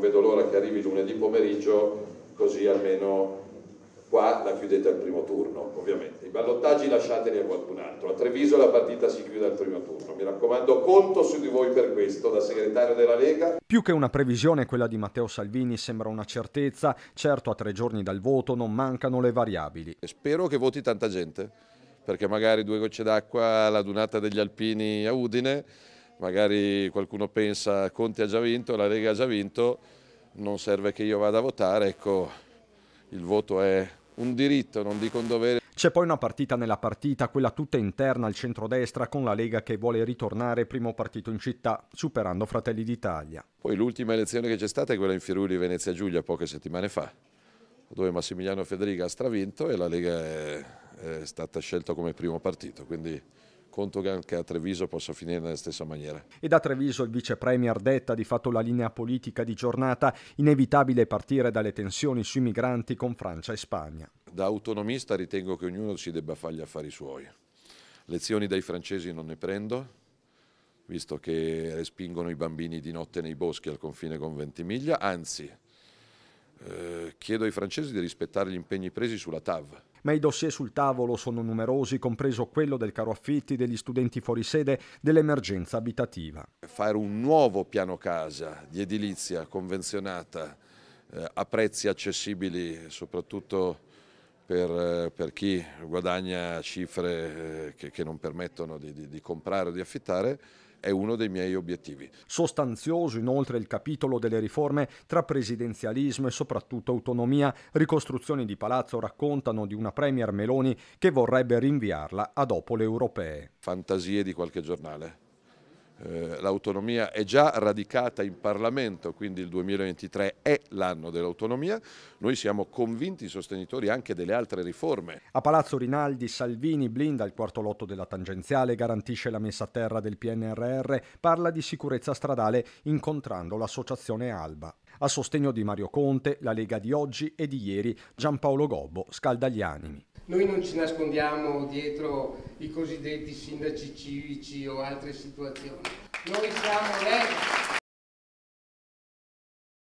vedo l'ora che arrivi lunedì pomeriggio, così almeno qua la chiudete al primo turno, ovviamente. I ballottaggi lasciateli a qualcun altro. A Treviso la partita si chiude al primo turno. Mi raccomando, conto su di voi per questo, da segretario della Lega. Più che una previsione, quella di Matteo Salvini sembra una certezza. Certo, a tre giorni dal voto non mancano le variabili. Spero che voti tanta gente, perché magari due gocce d'acqua la dunata degli alpini a Udine magari qualcuno pensa Conte ha già vinto, la Lega ha già vinto, non serve che io vada a votare, ecco il voto è un diritto, non dico un dovere. C'è poi una partita nella partita, quella tutta interna al centrodestra con la Lega che vuole ritornare primo partito in città, superando Fratelli d'Italia. Poi l'ultima elezione che c'è stata è quella in Friuli Venezia Giulia poche settimane fa, dove Massimiliano Federica ha stravinto e la Lega è, è stata scelta come primo partito, quindi conto che a Treviso possa finire nella stessa maniera. E da Treviso il vice premier detta di fatto la linea politica di giornata, inevitabile partire dalle tensioni sui migranti con Francia e Spagna. Da autonomista ritengo che ognuno si debba fare gli affari suoi. Lezioni dai francesi non ne prendo, visto che respingono i bambini di notte nei boschi al confine con Ventimiglia, anzi eh, chiedo ai francesi di rispettare gli impegni presi sulla TAV. Ma i dossier sul tavolo sono numerosi, compreso quello del caro affitti, degli studenti fuori sede, dell'emergenza abitativa. Fare un nuovo piano casa di edilizia convenzionata eh, a prezzi accessibili soprattutto per, eh, per chi guadagna cifre eh, che, che non permettono di, di, di comprare o di affittare, è uno dei miei obiettivi. Sostanzioso inoltre il capitolo delle riforme tra presidenzialismo e soprattutto autonomia. Ricostruzioni di palazzo raccontano di una Premier Meloni che vorrebbe rinviarla a dopo le europee. Fantasie di qualche giornale eh, l'autonomia è già radicata in Parlamento, quindi il 2023 è l'anno dell'autonomia, noi siamo convinti sostenitori anche delle altre riforme. A Palazzo Rinaldi, Salvini blinda il quarto lotto della tangenziale, garantisce la messa a terra del PNRR, parla di sicurezza stradale incontrando l'associazione Alba. A sostegno di Mario Conte, la Lega di oggi e di ieri, Giampaolo Gobbo scalda gli animi. Noi non ci nascondiamo dietro i cosiddetti sindaci civici o altre situazioni noi siamo lei.